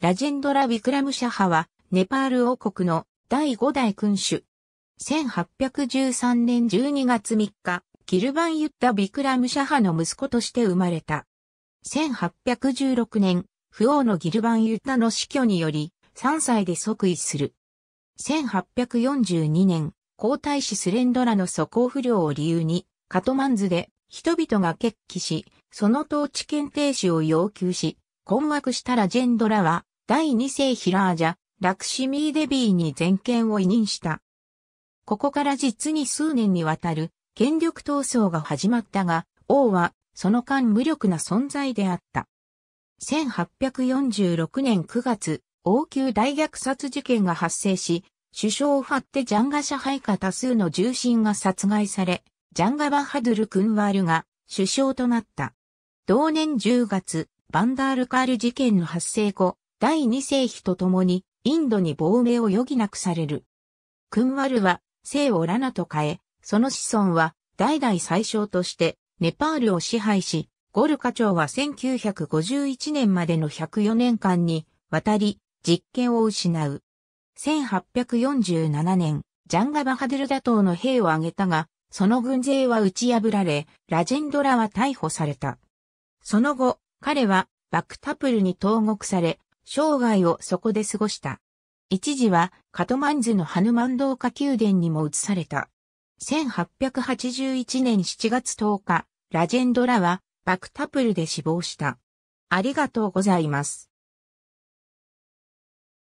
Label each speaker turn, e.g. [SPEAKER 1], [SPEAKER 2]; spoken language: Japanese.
[SPEAKER 1] ラジェンドラ・ビクラムシャハは、ネパール王国の第5代君主。1813年12月3日、キルバン・ユッタ・ビクラムシャハの息子として生まれた。1816年、不王のギルバン・ユッタの死去により、3歳で即位する。1842年、皇太子スレンドラの素行不良を理由に、カトマンズで人々が決起し、その統治権停止を要求し、困惑したラジェンドラは第2世ヒラージャ、ラクシミーデビーに全権を委任した。ここから実に数年にわたる権力闘争が始まったが、王はその間無力な存在であった。1846年9月、王宮大虐殺事件が発生し、首相を張ってジャンガ社配下多数の重臣が殺害され、ジャンガ・バハドゥル・クンワールが首相となった。同年10月、バンダールカール事件の発生後、第二世妃と共に、インドに亡命を余儀なくされる。クンワルは、姓をラナと変え、その子孫は、代々最小として、ネパールを支配し、ゴルカ朝は1951年までの104年間に、渡り、実権を失う。1847年、ジャンガバハドルダ島の兵を挙げたが、その軍勢は打ち破られ、ラジェンドラは逮捕された。その後、彼はバクタプルに投獄され、生涯をそこで過ごした。一時はカトマンズのハヌマンドーカ宮殿にも移された。1881年7月10日、ラジェンドラはバクタプルで死亡した。ありがとうございます。